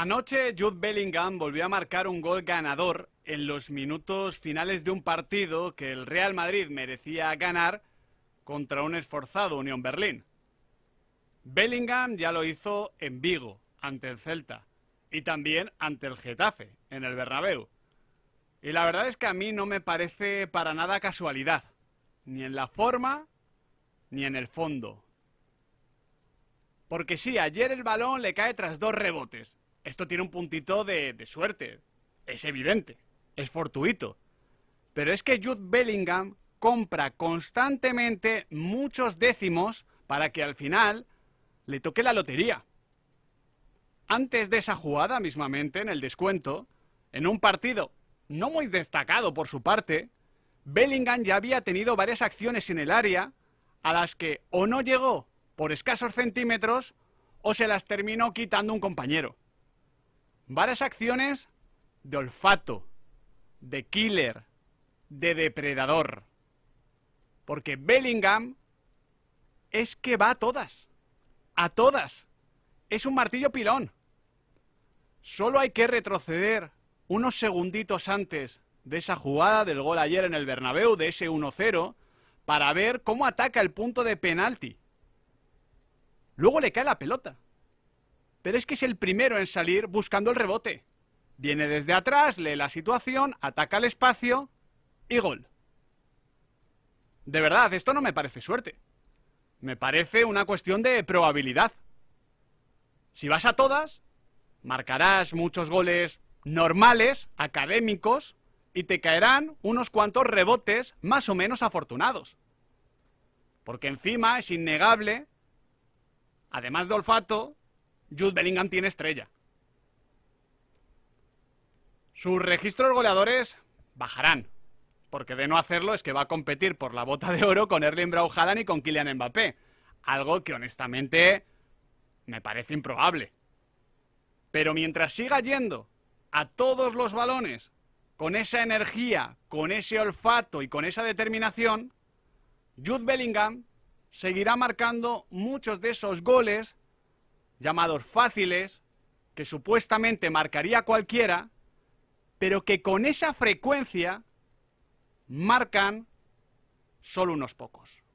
Anoche Jude Bellingham volvió a marcar un gol ganador en los minutos finales de un partido que el Real Madrid merecía ganar contra un esforzado Unión Berlín. Bellingham ya lo hizo en Vigo, ante el Celta, y también ante el Getafe, en el Bernabéu. Y la verdad es que a mí no me parece para nada casualidad, ni en la forma, ni en el fondo. Porque sí, ayer el balón le cae tras dos rebotes, esto tiene un puntito de, suerte. Es evidente, es fortuito. Pero es que Jude Bellingham compra constantemente muchos décimos para que al final le toque la lotería. Antes de esa jugada mismamente, en el descuento, en un partido no muy destacado por su parte, Bellingham ya había tenido varias acciones en el área a las que o no llegó por escasos centímetros o se las terminó quitando un compañero varias acciones de olfato, de killer, de depredador. Porque Bellingham es que va a todas, a todas. Es un martillo pilón. Solo hay que retroceder unos segunditos antes de esa jugada del gol ayer en el Bernabéu, de ese 1-0, para ver cómo ataca el punto de penalti. Luego le cae la pelota pero es que es el primero en salir buscando el rebote. Viene desde atrás, lee la situación, ataca el espacio y gol. De verdad, esto no me parece suerte. Me parece una cuestión de probabilidad. Si vas a todas, marcarás muchos goles normales, académicos, y te caerán unos cuantos rebotes más o menos afortunados. Porque encima es innegable, además de olfato, Jude Bellingham tiene estrella. Sus registros goleadores bajarán, porque de no hacerlo es que va a competir por la bota de oro con Erling Braut y con Kylian Mbappé, algo que honestamente me parece improbable. Pero mientras siga yendo a todos los balones con esa energía, con ese olfato y con esa determinación, Jude Bellingham seguirá marcando muchos de esos goles llamados fáciles, que supuestamente marcaría cualquiera, pero que con esa frecuencia marcan solo unos pocos.